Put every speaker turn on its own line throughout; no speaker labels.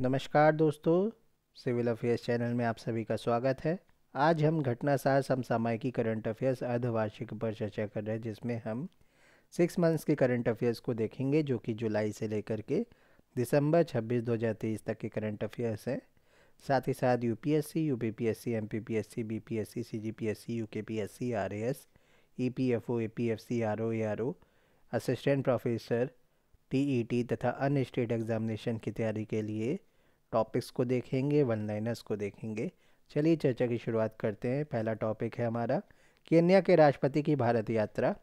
नमस्कार दोस्तों civil affairs channel में आप सभी का स्वागत है आज हम घटनासार समसामयिकी करंट अफेयर्स अर्धवार्षिक पर चर्चा कर रहे हैं जिसमें हम सिक्स मंथ्स के करंट अफेयर्स को देखेंगे जो कि जुलाई से लेकर के दिसंबर 26 2023 तक के करंट अफेयर्स हैं साथ ही साथ U P S C U P P S C M P P S C B P S C C G P S C U K P S C R A S E P F O A P F C R O A R O assistant professor TET e तथा अन्य state examination की तैयारी के लिए topics को देखेंगे one liners को देखेंगे चलिए चर्चा की शुरुआत करते हैं पहला टॉपिक है हमारा केन्या के राष्ट्रपति की भारत यात्रा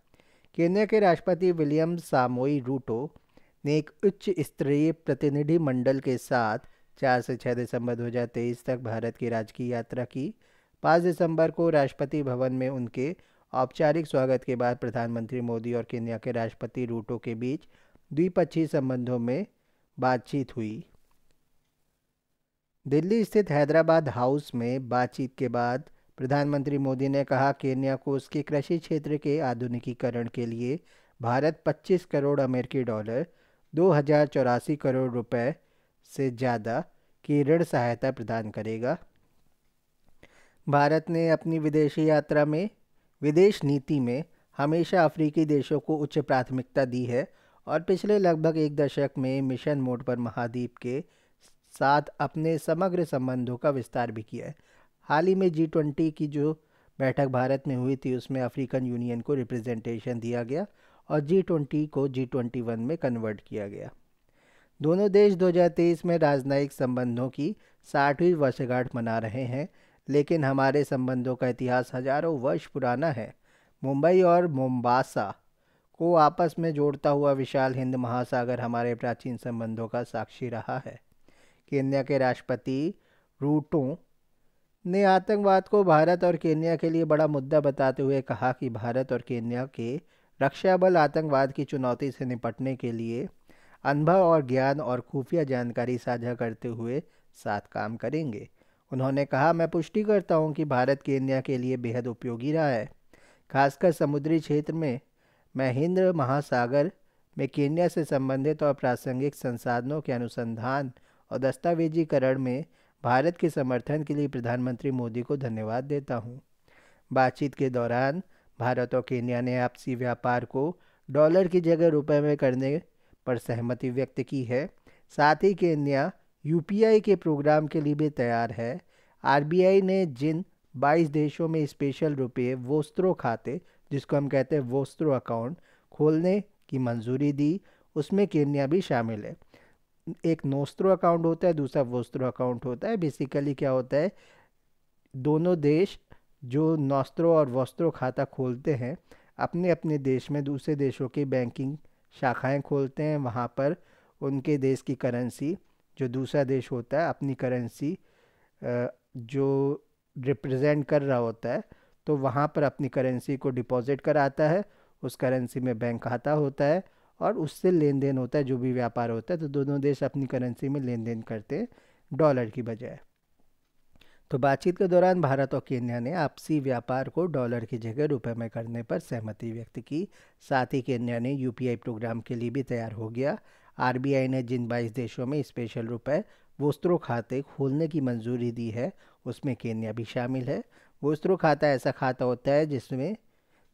केन्या के राष्ट्रपति विलियम सामोई रूटो ने एक उच्च स्तरीय प्रतिनिधिमंडल के साथ चार से छः दिसंबर 2023 तक भारत की राजकीय यात्रा की पाँच दिसंबर को राष्ट्रपति भवन में उनके औपचारिक स्वागत के बाद प्रधानमंत्री मोदी और केन्या के राष्ट्रपति रूटो के बीच द्विपक्षीय संबंधों में बातचीत हुई दिल्ली स्थित हैदराबाद हाउस में बातचीत के बाद प्रधानमंत्री मोदी ने कहा केन्या को उसके कृषि क्षेत्र के आधुनिकीकरण के लिए भारत 25 करोड़ अमेरिकी डॉलर दो करोड़ रुपए से ज़्यादा की ऋण सहायता प्रदान करेगा भारत ने अपनी विदेशी यात्रा में विदेश नीति में हमेशा अफ्रीकी देशों को उच्च प्राथमिकता दी है और पिछले लगभग एक दशक में मिशन मोड पर महाद्वीप के साथ अपने समग्र संबंधों का विस्तार भी किया है हाल ही में जी ट्वेंटी की जो बैठक भारत में हुई थी उसमें अफ्रीकन यूनियन को रिप्रेजेंटेशन दिया गया और जी ट्वेंटी को जी ट्वेंटी वन में कन्वर्ट किया गया दोनों देश 2023 में राजनयिक संबंधों की साठवीं वर्षगांठ मना रहे हैं लेकिन हमारे संबंधों का इतिहास हजारों वर्ष पुराना है मुंबई और मोम्बासा को आपस में जोड़ता हुआ विशाल हिंद महासागर हमारे प्राचीन संबंधों का साक्षी रहा है केन्या के राष्ट्रपति रूटो ने आतंकवाद को भारत और केन्या के लिए बड़ा मुद्दा बताते हुए कहा कि भारत और केन्या के रक्षा बल आतंकवाद की चुनौती से निपटने के लिए अनुभव और ज्ञान और खुफिया जानकारी साझा करते हुए साथ काम करेंगे उन्होंने कहा मैं पुष्टि करता हूँ कि भारत केन्या के लिए बेहद उपयोगी रहा है खासकर समुद्री क्षेत्र में महेंद्र महासागर में केन्या से संबंधित और प्रासंगिक संसाधनों के अनुसंधान और दस्तावेजीकरण में भारत के समर्थन के लिए प्रधानमंत्री मोदी को धन्यवाद देता हूँ बातचीत के दौरान भारत और केन्या ने आपसी व्यापार को डॉलर की जगह रुपए में करने पर सहमति व्यक्त की है साथ ही केन्या यू के प्रोग्राम के लिए भी तैयार है आर ने जिन 22 देशों में स्पेशल रुपये वोस्त्रो खाते जिसको हम कहते हैं वोस्त्रो अकाउंट खोलने की मंजूरी दी उसमें केन्या भी शामिल है एक नोस्त्रो अकाउंट होता है दूसरा वोस्त्रो अकाउंट होता है बेसिकली क्या होता है दोनों देश जो नोस्त्रो और वोस्त्रो खाता खोलते हैं अपने अपने देश में दूसरे देशों की बैंकिंग शाखाएं खोलते हैं वहाँ पर उनके देश की करेंसी जो दूसरा देश होता है अपनी करेंसी जो रिप्रेजेंट कर रहा होता है तो वहाँ पर अपनी करेंसी को डिपॉजिट कराता है उस करेंसी में बैंक खाता होता है और उससे लेन देन होता है जो भी व्यापार होता है तो दोनों देश अपनी करेंसी में लेन देन करते हैं डॉलर की बजाय तो बातचीत के दौरान भारत और केन्या ने आपसी व्यापार को डॉलर की जगह रुपए में करने पर सहमति व्यक्त की साथ ही केन्या ने यूपीआई प्रोग्राम के लिए भी तैयार हो गया आरबीआई ने जिन बाईस देशों में स्पेशल रुपए वोस्त्रो खाते खोलने की मंजूरी दी है उसमें केन्या भी शामिल है वस्त्रो खाता ऐसा खाता होता है जिसमें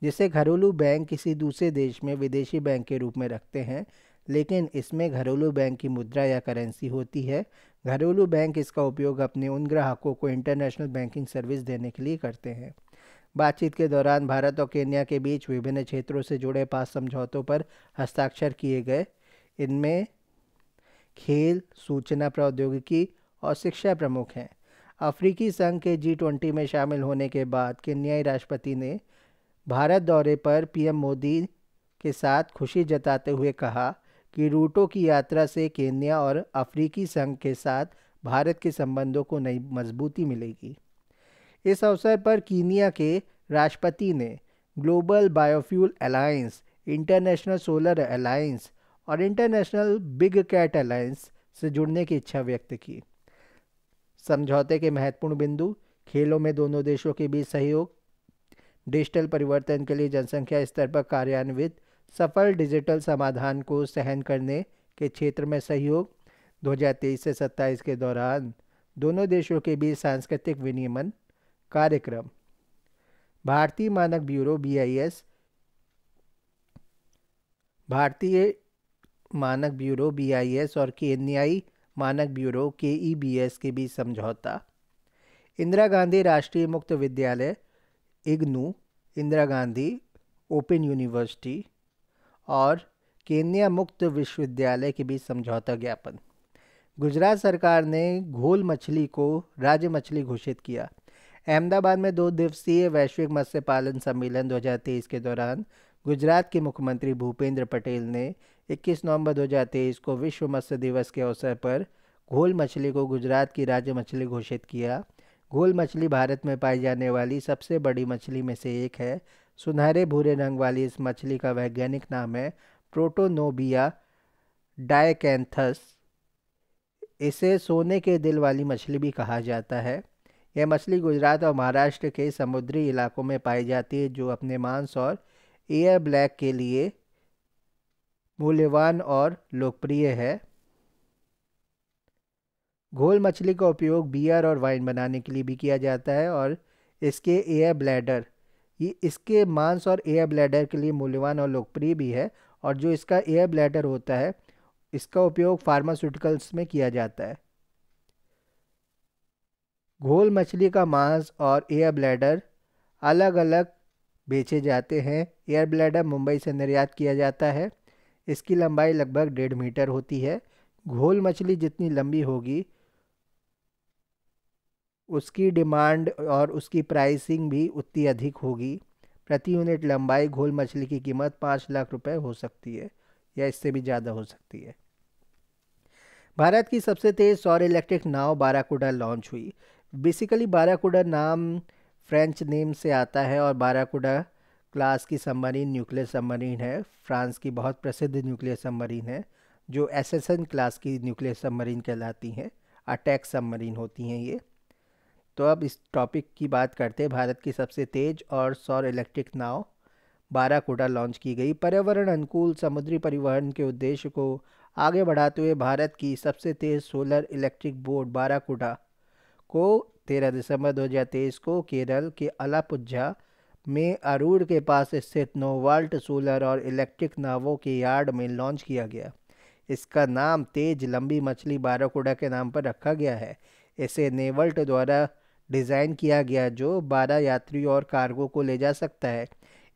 जिसे घरेलू बैंक किसी दूसरे देश में विदेशी बैंक के रूप में रखते हैं लेकिन इसमें घरेलू बैंक की मुद्रा या करेंसी होती है घरेलू बैंक इसका उपयोग अपने उन ग्राहकों को इंटरनेशनल बैंकिंग सर्विस देने के लिए करते हैं बातचीत के दौरान भारत और केन्या के बीच विभिन्न क्षेत्रों से जुड़े पाँच समझौतों पर हस्ताक्षर किए गए इनमें खेल सूचना प्रौद्योगिकी और शिक्षा प्रमुख हैं अफ्रीकी संघ के जी ट्वेंटी में शामिल होने के बाद केन्याई राष्ट्रपति ने भारत दौरे पर पीएम मोदी के साथ खुशी जताते हुए कहा कि रूटो की यात्रा से केन्या और अफ्रीकी संघ के साथ भारत के संबंधों को नई मजबूती मिलेगी इस अवसर पर कीनिया के राष्ट्रपति ने global biofuel alliance international solar alliance और इंटरनेशनल बिग कैट अलायंस से जुड़ने की इच्छा व्यक्त की समझौते के महत्वपूर्ण बिंदु खेलों में दोनों देशों के बीच सहयोग डिजिटल परिवर्तन के लिए जनसंख्या स्तर पर कार्यान्वित सफल डिजिटल समाधान को सहन करने के क्षेत्र में सहयोग 2023 से 27 के दौरान दोनों देशों के बीच सांस्कृतिक विनियमन कार्यक्रम भारतीय मानक ब्यूरो एस भारतीय मानक ब्यूरो एस और केन्याई मानक ब्यूरो के ई बी एस के बीच समझौता इंदिरा गांधी राष्ट्रीय मुक्त विद्यालय IGNOU Indira Gandhi open university और केन्या मुक्त विश्वविद्यालय के बीच समझौता ज्ञापन गुजरात सरकार ने घोल मछली को राज्य मछली घोषित किया अहमदाबाद में दो दिवसीय वैश्विक मत्स्य पालन सम्मेलन 2023 के दौरान गुजरात के मुख्यमंत्री भूपेंद्र पटेल ने 21 नवंबर 2023 को विश्व मत्स्य दिवस के अवसर पर घोल मछली को गुजरात की राज्य मछली घोषित किया घोल मछली भारत में पाई जाने वाली सबसे बड़ी मछली में से एक है सुनहरे भूरे रंग वाली इस मछली का वैज्ञानिक नाम है प्रोटोनोबिया डायकैंथस इसे सोने के दिल वाली मछली भी कहा जाता है यह मछली गुजरात और महाराष्ट्र के समुद्री इलाकों में पाई जाती है जो अपने मांस और एयर ब्लैक के लिए मूल्यवान और लोकप्रिय है घोल मछली का उपयोग बियर और वाइन बनाने के लिए भी किया जाता है और इसके एयर ब्लैडर ये इसके मांस और एयर ब्लैडर के लिए मूल्यवान और लोकप्रिय भी है और जो इसका एयर ब्लैडर होता है इसका उपयोग फार्मास्यूटिकल्स में किया जाता है घोल मछली का मांस और एयर ब्लैडर अलग अलग बेचे जाते हैं एयर ब्लैडर मुंबई से निर्यात किया जाता है इसकी लंबाई लगभग डेढ़ मीटर होती है घोल मछली जितनी लंबी होगी उसकी डिमांड और उसकी प्राइसिंग भी उतनी अधिक होगी प्रति यूनिट लंबाई घोल मछली की कीमत पाँच लाख रुपए हो सकती है या इससे भी ज़्यादा हो सकती है भारत की सबसे तेज़ सौर इलेक्ट्रिक नाव बाराकुडा लॉन्च हुई बेसिकली बाराकुडा नाम फ्रेंच नेम से आता है और बाराकुडा क्लास की सबमरीन न्यूक्लियर सबमरीन है फ्रांस की बहुत प्रसिद्ध न्यूक्लियर सबमरीन है जो एन क्लास की न्यूक्लियर सबमरीन कहलाती हैं अटैक सबमरीन होती हैं ये तो अब इस टॉपिक की बात करते हैं भारत की सबसे तेज और सौर इलेक्ट्रिक नाव कोटा लॉन्च की गई पर्यावरण अनुकूल समुद्री परिवहन के उद्देश्य को आगे बढ़ाते हुए भारत की सबसे तेज़ सोलर इलेक्ट्रिक बोर्ड कोटा को तेरह दिसंबर 2023 को केरल के अलापुजा में अरूर के पास स्थित नोवाल्ट सोलर और इलेक्ट्रिक नावों के यार्ड में लॉन्च किया गया इसका नाम तेज लंबी मछली बाराकोड़ा के नाम पर रखा गया है इसे नेवल्ट द्वारा डिज़ाइन किया गया जो बारह यात्री और कार्गो को ले जा सकता है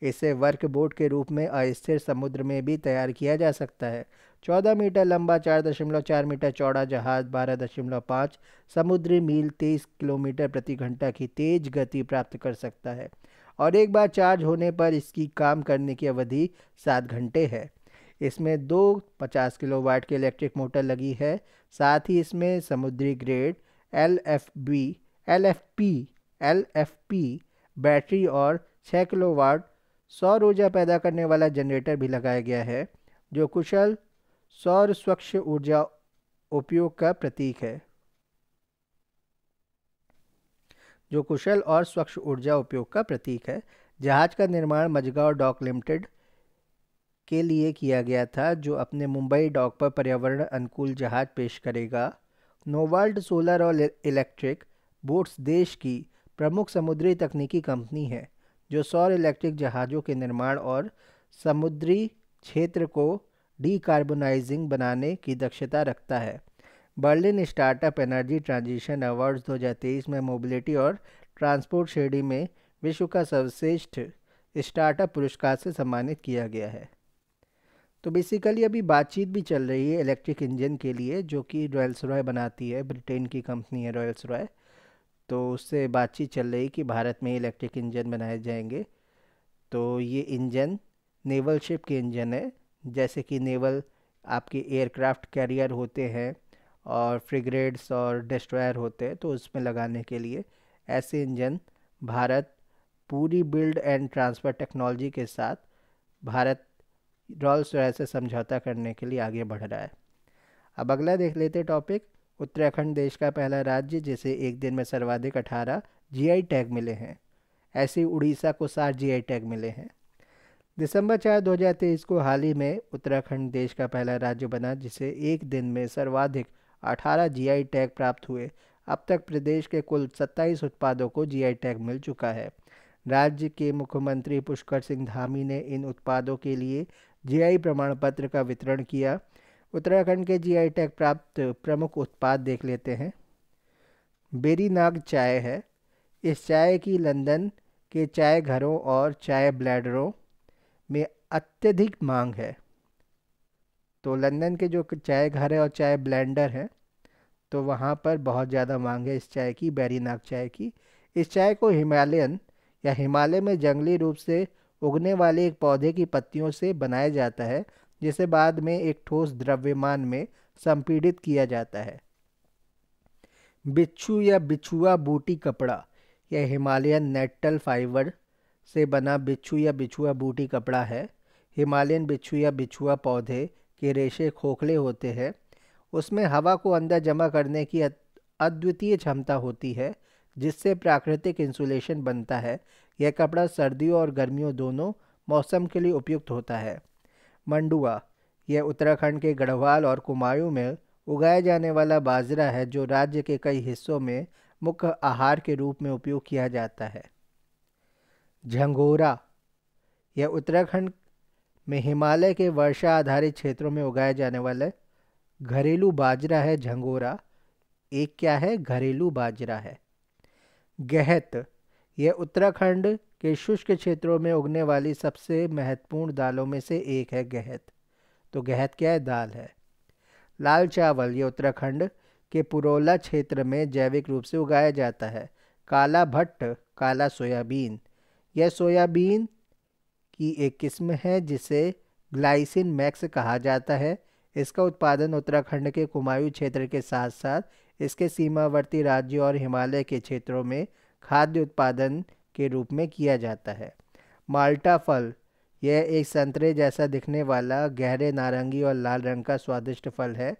इसे वर्क बोट के रूप में अस्थिर समुद्र में भी तैयार किया जा सकता है चौदह मीटर लंबा चार मीटर चौड़ा जहाज बारह दशमलव पाँच समुद्री मील तेईस किलोमीटर प्रति घंटा की तेज गति प्राप्त कर सकता है और एक बार चार्ज होने पर इसकी काम करने की अवधि सात घंटे है इसमें दो पचास किलो वाट की इलेक्ट्रिक मोटर लगी है साथ ही इसमें समुद्री grade L F B L F P L F P battery और छः किलो वाट सौर ऊर्जा पैदा करने वाला जनरेटर भी लगाया गया है जो कुशल सौर स्वच्छ ऊर्जा उपयोग का प्रतीक है जो कुशल और स्वच्छ ऊर्जा उपयोग का प्रतीक है जहाज का निर्माण मजगांव डॉक लिमिटेड के लिए किया गया था जो अपने मुंबई डॉक पर पर्यावरण अनुकूल जहाज पेश करेगा नोवाल्ड सोलर और इलेक्ट्रिक बोट्स देश की प्रमुख समुद्री तकनीकी कंपनी है जो सौर इलेक्ट्रिक जहाज़ों के निर्माण और समुद्री क्षेत्र को डीकार्बोनाइजिंग बनाने की दक्षता रखता है Berlin startup energy transition awards 2023 में मोबिलिटी और ट्रांसपोर्ट श्रेणी में विश्व का सर्वश्रेष्ठ स्टार्टअप पुरस्कार से सम्मानित किया गया है तो बेसिकली अभी बातचीत भी चल रही है इलेक्ट्रिक इंजन के लिए जो कि रॉयल्स रॉय बनाती है ब्रिटेन की कंपनी है रॉयल्स रॉय तो उससे बातचीत चल रही कि भारत में इलेक्ट्रिक इंजन बनाए जाएंगे तो ये इंजन नेवल शिप के इंजन है जैसे कि नेवल आपके एयरक्राफ्ट कैरियर होते हैं और फ्रिग्रेड्स और डिस्ट्रॉयर होते हैं तो उसमें लगाने के लिए ऐसे इंजन भारत पूरी बिल्ड एंड ट्रांसफ़र टेक्नोलॉजी के साथ भारत रॉल्स रॉय से समझौता करने के लिए आगे बढ़ रहा है अब अगला देख लेते टॉपिक उत्तराखंड देश का पहला राज्य जिसे एक दिन में सर्वाधिक अठारह जी टैग मिले हैं ऐसे उड़ीसा को सात जी टैग मिले हैं दिसंबर चार दो हज़ार तेईस को हाल ही में उत्तराखंड देश का पहला राज्य बना जिसे एक दिन में सर्वाधिक 18 जीआई टैग प्राप्त हुए अब तक प्रदेश के कुल 27 उत्पादों को जीआई टैग मिल चुका है राज्य के मुख्यमंत्री पुष्कर सिंह धामी ने इन उत्पादों के लिए जीआई प्रमाण पत्र का वितरण किया उत्तराखंड के जीआई टैग प्राप्त प्रमुख उत्पाद देख लेते हैं बेरीनाग चाय है इस चाय की लंदन के चाय घरों और चाय ब्लैडरों में अत्यधिक मांग है तो लंदन के जो चाय घर है और चाय ब्लेंडर है तो वहाँ पर बहुत ज़्यादा मांग है इस चाय की बैरीनाग चाय की इस चाय को हिमालयन या हिमालय में जंगली रूप से उगने वाले एक पौधे की पत्तियों से बनाया जाता है जिसे बाद में एक ठोस द्रव्यमान में संपीड़ित किया जाता है बिच्छू या बिछुआ बूटी कपड़ा यह हिमालयन नेटल फाइबर से बना बिच्छू या बिछुआ बूटी कपड़ा है हिमालयन बिच्छू या बिछुआ पौधे के रेशे खोखले होते हैं उसमें हवा को अंदर जमा करने की अद्वितीय क्षमता होती है जिससे प्राकृतिक इंसुलेशन बनता है यह कपड़ा सर्दियों और गर्मियों दोनों मौसम के लिए उपयुक्त होता है मंडुआ यह उत्तराखंड के गढ़वाल और कुमायूं में उगाया जाने वाला बाजरा है जो राज्य के कई हिस्सों में मुख्य आहार के रूप में उपयोग किया जाता है झंगोरा यह उत्तराखंड में हिमालय के वर्षा आधारित क्षेत्रों में उगाए जाने वाले घरेलू बाजरा है झंगोरा एक क्या है घरेलू बाजरा है गहत यह उत्तराखंड के शुष्क क्षेत्रों में उगने वाली सबसे महत्वपूर्ण दालों में से एक है गहत तो गहत क्या है दाल है लाल चावल ये उत्तराखंड के पुरोला क्षेत्र में जैविक रूप से उगाया जाता है काला भट्ट काला सोयाबीन यह सोयाबीन की एक किस्म है जिसे ग्लाइसिन मैक्स कहा जाता है इसका उत्पादन उत्तराखंड के कुमायूं क्षेत्र के साथ साथ इसके सीमावर्ती राज्यों और हिमालय के क्षेत्रों में खाद्य उत्पादन के रूप में किया जाता है माल्टा फल यह एक संतरे जैसा दिखने वाला गहरे नारंगी और लाल रंग का स्वादिष्ट फल है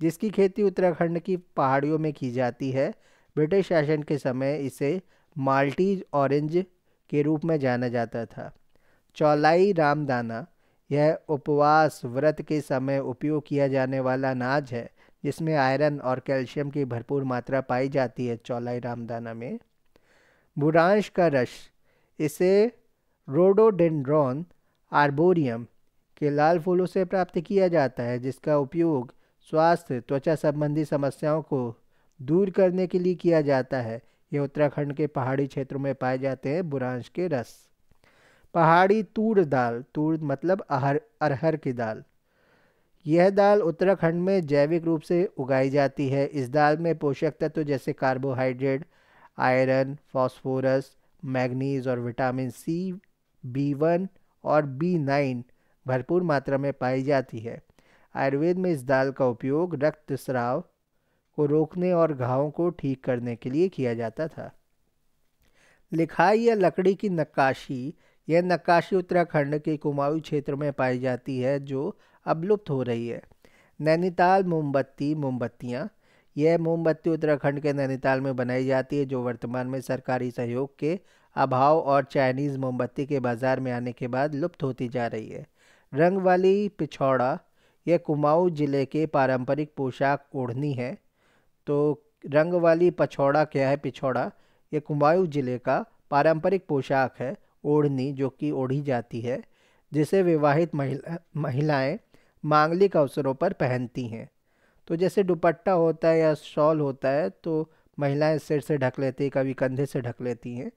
जिसकी खेती उत्तराखंड की पहाड़ियों में की जाती है ब्रिटिश शासन के समय इसे माल्टीज ऑरेंज के रूप में जाना जाता था चौलाई रामदाना यह उपवास व्रत के समय उपयोग किया जाने वाला अनाज है जिसमें आयरन और कैल्शियम की भरपूर मात्रा पाई जाती है चौलाई रामदाना में बुरांश का रस इसे रोडोडेंड्रॉन आर्बोरियम के लाल फूलों से प्राप्त किया जाता है जिसका उपयोग स्वास्थ्य त्वचा संबंधी समस्याओं को दूर करने के लिए किया जाता है ये उत्तराखंड के पहाड़ी क्षेत्रों में पाए जाते हैं बुरांश के रस पहाड़ी तूर दाल तूर मतलब अहर अरहर की दाल यह दाल उत्तराखंड में जैविक रूप से उगाई जाती है इस दाल में पोषक तत्व तो जैसे कार्बोहाइड्रेट आयरन फॉस्फोरस मैग्नीज और विटामिन सी बी वन और बी नाइन भरपूर मात्रा में पाई जाती है आयुर्वेद में इस दाल का उपयोग रक्त स्राव को रोकने और घावों को ठीक करने के लिए किया जाता था लिखाई या लकड़ी की नक्काशी यह नक्काशी उत्तराखंड के कुमाऊं क्षेत्र में पाई जाती है जो अब लुप्त हो रही है नैनीताल मोमबत्ती मोमबत्तियाँ यह मोमबत्ती उत्तराखंड के नैनीताल में बनाई जाती है जो वर्तमान में सरकारी सहयोग के अभाव और चाइनीज़ मोमबत्ती के बाज़ार में आने के बाद लुप्त होती जा रही है रंग वाली पिछौड़ा यह कुमाऊँ ज़िले के पारंपरिक पोशाक ओढ़नी है तो रंग वाली पछौड़ा क्या है पिछौड़ा यह कुमाऊँ ज़िले का पारंपरिक पोशाक है ओढ़नी जो कि ओढ़ी जाती है जिसे विवाहित महिला महिलाएँ मांगलिक अवसरों पर पहनती हैं तो जैसे दुपट्टा होता है या शॉल होता है तो महिलाएं सिर से ढक लेती कभी कंधे से ढक लेती हैं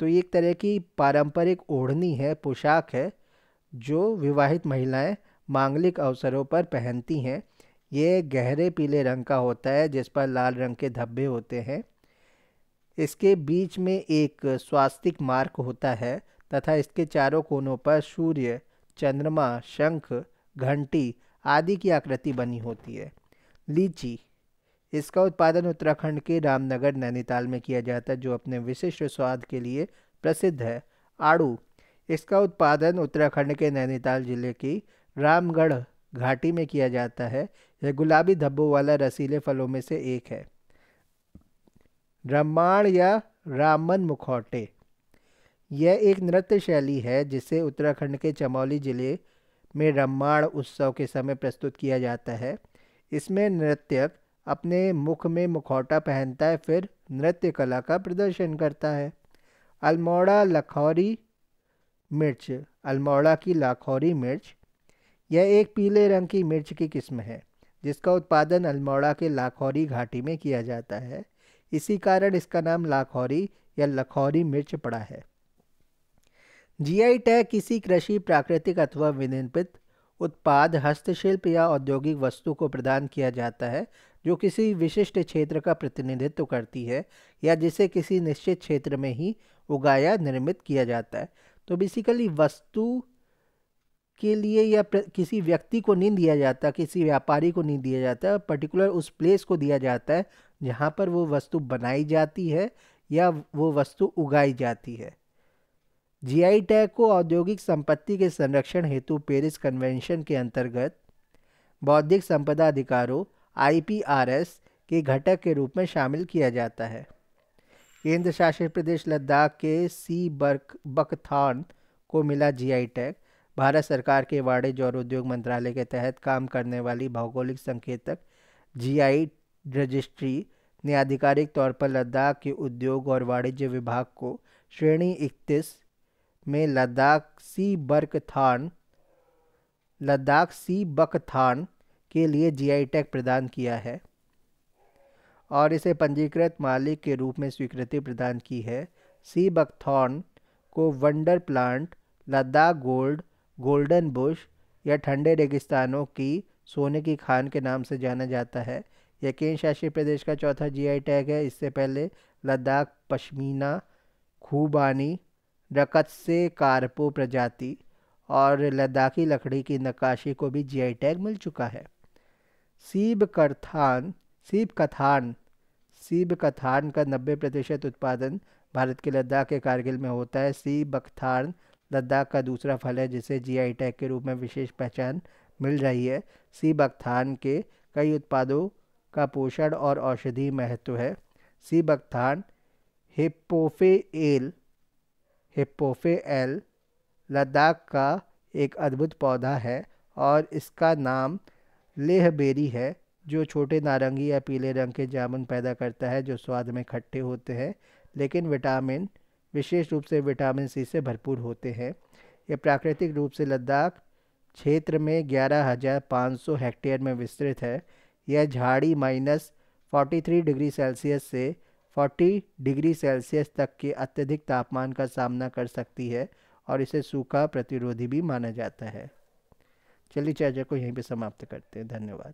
तो ये एक तरह की पारंपरिक ओढ़नी है पोशाक है जो विवाहित महिलाएं मांगलिक अवसरों पर पहनती हैं ये गहरे पीले रंग का होता है जिस पर लाल रंग के धब्बे होते हैं इसके बीच में एक स्वास्तिक मार्क होता है तथा इसके चारों कोनों पर सूर्य चंद्रमा शंख घंटी आदि की आकृति बनी होती है लीची इसका उत्पादन उत्तराखंड के रामनगर नैनीताल में किया जाता है जो अपने विशिष्ट स्वाद के लिए प्रसिद्ध है आड़ू इसका उत्पादन उत्तराखंड के नैनीताल जिले की रामगढ़ घाटी में किया जाता है यह गुलाबी धब्बों वाला रसीले फलों में से एक है रामायण या रामन मुखौटे यह एक नृत्य शैली है जिसे उत्तराखंड के चमौली ज़िले में रामायण उत्सव के समय प्रस्तुत किया जाता है इसमें नृत्यक अपने मुख में मुखौटा पहनता है फिर नृत्य कला का प्रदर्शन करता है अल्मोड़ा लखौरी मिर्च अल्मोड़ा की लाखौरी मिर्च यह एक पीले रंग की मिर्च की किस्म है जिसका उत्पादन अल्मोड़ा के लाखौरी घाटी में किया जाता है इसी कारण इसका नाम लाखौरी या लखौरी मिर्च पड़ा है जीआई टैग किसी कृषि प्राकृतिक अथवा विनिर्मित उत्पाद हस्तशिल्प या औद्योगिक वस्तु को प्रदान किया जाता है जो किसी विशिष्ट क्षेत्र का प्रतिनिधित्व करती है या जिसे किसी निश्चित क्षेत्र में ही उगाया निर्मित किया जाता है तो बेसिकली वस्तु के लिए या किसी व्यक्ति को नहीं दिया जाता किसी व्यापारी को नहीं दिया जाता पर्टिकुलर उस प्लेस को दिया जाता है जहाँ पर वो वस्तु बनाई जाती है या वो वस्तु उगाई जाती है जीआई टैग को औद्योगिक संपत्ति के संरक्षण हेतु पेरिस कन्वेंशन के अंतर्गत बौद्धिक संपदा अधिकारों आई के घटक के रूप में शामिल किया जाता है केंद्र शासित प्रदेश लद्दाख के सी बर्क बकथान को मिला जीआई टैग भारत सरकार के वाणिज्य और उद्योग मंत्रालय के तहत काम करने वाली भौगोलिक संकेतक जीआई रजिस्ट्री ने आधिकारिक तौर पर लद्दाख के उद्योग और वाणिज्य विभाग को श्रेणी इकतीस में लद्दाख सी बर्क थान लद्दाख सी बक थान के लिए जीआई टैग प्रदान किया है और इसे पंजीकृत मालिक के रूप में स्वीकृति प्रदान की है सी बकथॉन को wonder plant Ladakh gold golden bush या ठंडे रेगिस्तानों की सोने की खान के नाम से जाना जाता है यह केंद्र शासित प्रदेश का चौथा जीआई टैग है इससे पहले लद्दाख पश्मीना खूबानी रकत से कारपो प्रजाति और लद्दाखी लकड़ी की नक्काशी को भी जीआई टैग मिल चुका है sea buckthorn sea buckthorn sea buckthorn का 90 प्रतिशत उत्पादन भारत के लद्दाख के कारगिल में होता है सीब बकथान लद्दाख का दूसरा फल है जिसे जीआई टैग के रूप में विशेष पहचान मिल रही है सी बख्तान के कई उत्पादों का पोषण और औषधि महत्व है sea buckthorn Hippophae L Hippophae L Ladakh का एक अद्भुत पौधा है और इसका नाम लेह बेरी है जो छोटे नारंगी या पीले रंग के जामुन पैदा करता है जो स्वाद में खट्टे होते हैं लेकिन विटामिन विशेष रूप से विटामिन सी से भरपूर होते हैं यह प्राकृतिक रूप से लद्दाख क्षेत्र में 11,500 हेक्टेयर में विस्तृत है यह झाड़ी माइनस 43 डिग्री सेल्सियस से 40 डिग्री सेल्सियस तक के अत्यधिक तापमान का सामना कर सकती है और इसे सूखा प्रतिरोधी भी माना जाता है चलिए चर्चा को यहीं पे समाप्त करते हैं धन्यवाद